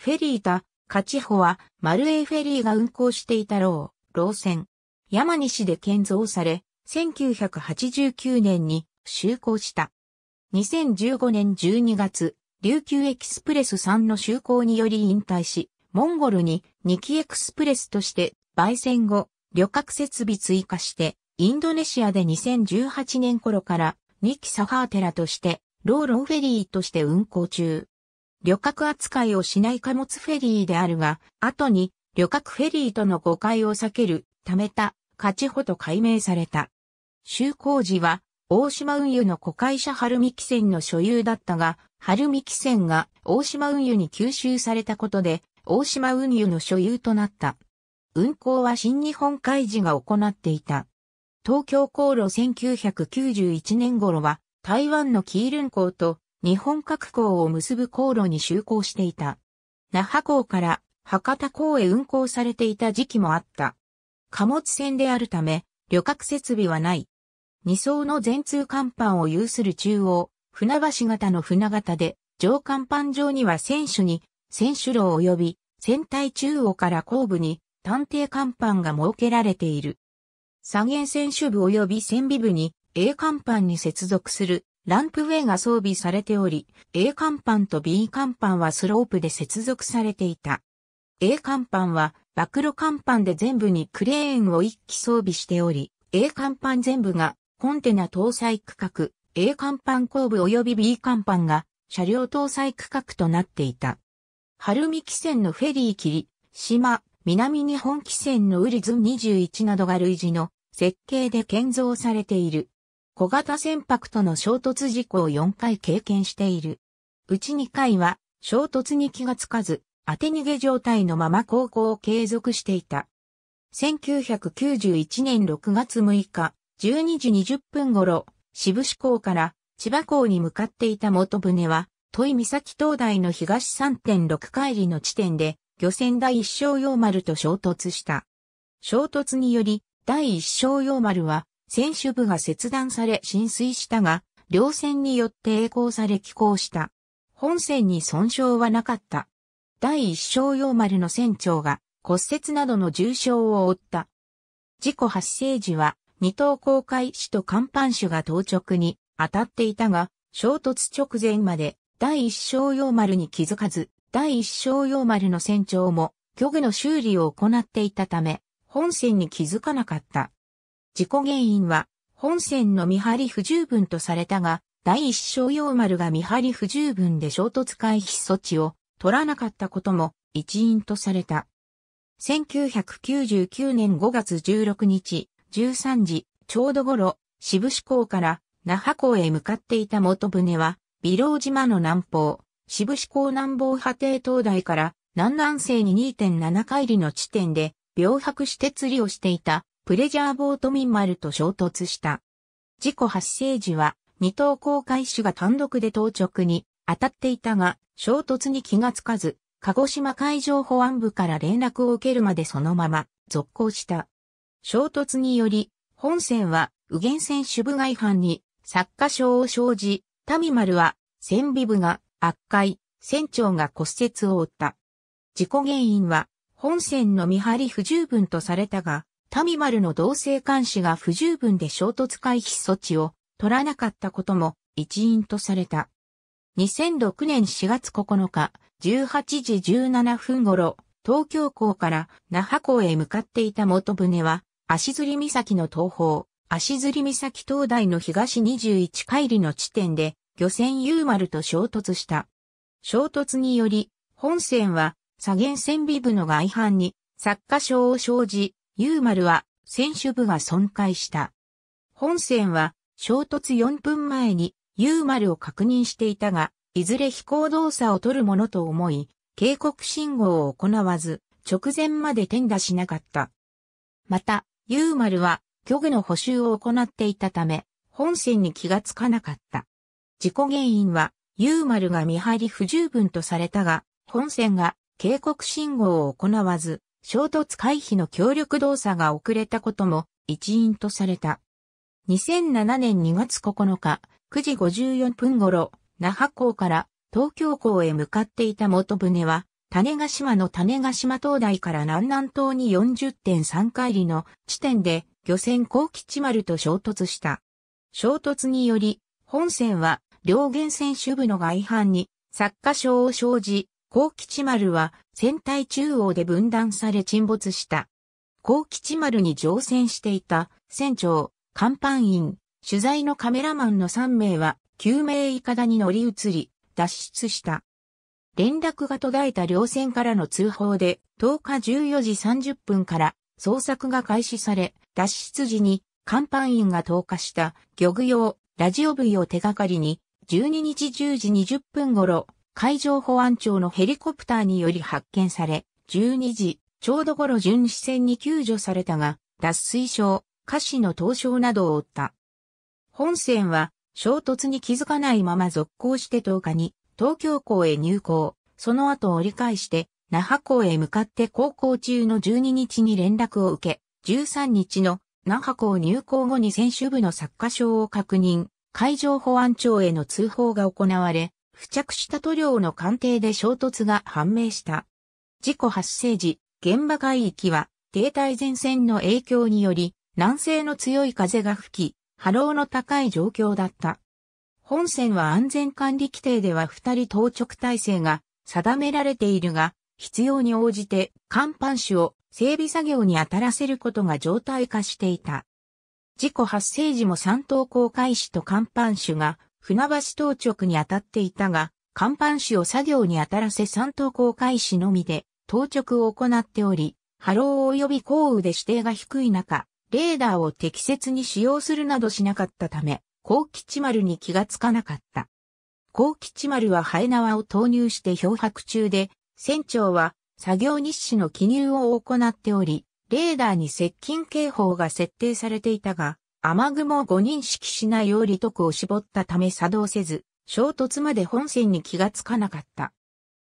フェリータ、カチホは、マルエイフェリーが運航していたロー、ロー船。山西で建造され、1989年に就航した。2015年12月、琉球エキスプレス3の就航により引退し、モンゴルに2キエクスプレスとして焙煎後、旅客設備追加して、インドネシアで2018年頃から2キサファーテラとして、ローローフェリーとして運航中。旅客扱いをしない貨物フェリーであるが、後に旅客フェリーとの誤解を避ける、ためた、勝ちほと改名された。就航時は、大島運輸の子会社春美汽船の所有だったが、春美汽船が大島運輸に吸収されたことで、大島運輸の所有となった。運行は新日本海事が行っていた。東京航路1991年頃は、台湾のキールン港と日本各港を結ぶ航路に就航していた。那覇港から博多港へ運航されていた時期もあった。貨物船であるため、旅客設備はない。二層の全通甲板を有する中央、船橋型の船型で、上甲板上には船首に、船首楼及び、船体中央から後部に、探偵甲板が設けられている。左舷船首部及び船尾部に、A 甲板に接続するランプウェイが装備されており、A 甲板と B 甲板はスロープで接続されていた。A 甲板は、暴露甲板で全部にクレーンを1機装備しており、A 甲板全部がコンテナ搭載区画、A 甲板後部及び B 甲板が車両搭載区画となっていた。春見汽船のフェリー霧、島、南日本汽船のウリズン21などが類似の設計で建造されている。小型船舶との衝突事故を4回経験している。うち2回は衝突に気がつかず、当て逃げ状態のまま航行を継続していた。1991年6月6日、12時20分頃、渋志港から千葉港に向かっていた元船は、戸井岬灯台の東3.6海里の地点で、漁船第一小洋丸と衝突した。衝突により、第一小洋丸は、船首部が切断され浸水したが、両船によって栄光され寄港した。本船に損傷はなかった。第一章用丸の船長が骨折などの重傷を負った。事故発生時は、二等航海士と甲板手が当直に当たっていたが、衝突直前まで第一章用丸に気づかず、第一章用丸の船長も、漁具の修理を行っていたため、本船に気づかなかった。事故原因は、本線の見張り不十分とされたが、第一小用丸が見張り不十分で衝突回避措置を取らなかったことも一因とされた。1999年5月16日、13時、ちょうど頃、渋志港から那覇港へ向かっていた元船は、微老島の南方、渋志港南方波堤灯台から南南西に2.7海里の地点で、病白して釣りをしていたプレジャーボートミンマルと衝突した。事故発生時は、二等航海士が単独で当直に当たっていたが、衝突に気がつかず、鹿児島海上保安部から連絡を受けるまでそのまま続行した。衝突により、本船は、右舷船主部外犯に、作家賞を生じ、民丸は、船尾部が悪海、船長が骨折を負った。事故原因は、本船の見張り不十分とされたが、民丸の同性監視が不十分で衝突回避措置を取らなかったことも一因とされた。2006年4月9日、18時17分頃、東京港から那覇港へ向かっていた元船は、足摺岬の東方、足摺岬灯台の東21海里の地点で、漁船 U 丸と衝突した。衝突により、本船は、左舷船尾部の外反に、作家賞を生じ、マ丸は選手部が損壊した。本船は衝突4分前にマ丸を確認していたが、いずれ飛行動作を取るものと思い、警告信号を行わず、直前まで転打しなかった。また、マ丸は漁具の補修を行っていたため、本船に気がつかなかった。事故原因は、マ丸が見張り不十分とされたが、本船が警告信号を行わず、衝突回避の協力動作が遅れたことも一因とされた。2007年2月9日、9時54分頃、那覇港から東京港へ向かっていた元船は、種ヶ島の種ヶ島灯台から南南東に40.3海里の地点で漁船高吉丸と衝突した。衝突により、本船は両原船主部の外反に、作家賞を生じ、高吉丸は船体中央で分断され沈没した。高吉丸に乗船していた船長、甲板員、取材のカメラマンの3名は救命いかだに乗り移り脱出した。連絡が途絶えた両船からの通報で10日14時30分から捜索が開始され脱出時に甲板員が投下した漁具用ラジオ部位を手がかりに12日10時20分頃海上保安庁のヘリコプターにより発見され、12時、ちょうど頃巡視船に救助されたが、脱水症、下肢の凍傷などを負った。本船は、衝突に気づかないまま続行して10日に、東京港へ入港、その後折り返して、那覇港へ向かって航行中の12日に連絡を受け、13日の那覇港入港後に選手部の作家賞を確認、海上保安庁への通報が行われ、付着した塗料の鑑定で衝突が判明した。事故発生時、現場海域は停滞前線の影響により、南西の強い風が吹き、波浪の高い状況だった。本線は安全管理規定では二人当直体制が定められているが、必要に応じて甲板種を整備作業に当たらせることが常態化していた。事故発生時も三等航海士と甲板種が船橋当直に当たっていたが、甲板紙を作業に当たらせ三等航海紙のみで当直を行っており、波浪及び降雨で指定が低い中、レーダーを適切に使用するなどしなかったため、高吉丸に気がつかなかった。高吉丸はハエ縄を投入して漂白中で、船長は作業日誌の記入を行っており、レーダーに接近警報が設定されていたが、雨雲5認識しないよう利徳を絞ったため作動せず、衝突まで本線に気がつかなかった。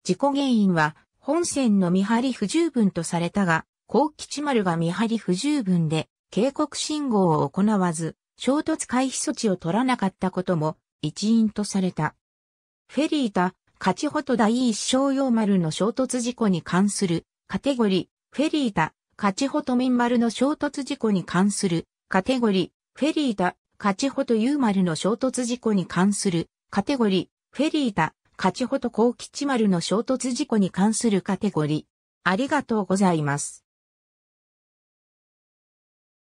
事故原因は、本線の見張り不十分とされたが、高吉丸が見張り不十分で、警告信号を行わず、衝突回避措置を取らなかったことも、一因とされた。フェリータ、カチホト第一商用丸の衝突事故に関する、カテゴリー、フェリータ、カチホトミン丸の衝突事故に関する、カテゴリー、フェリータ、カチホとユーマルの衝突事故に関するカテゴリー、フェリータ、カチホとコウキチマルの衝突事故に関するカテゴリー。ありがとうございます。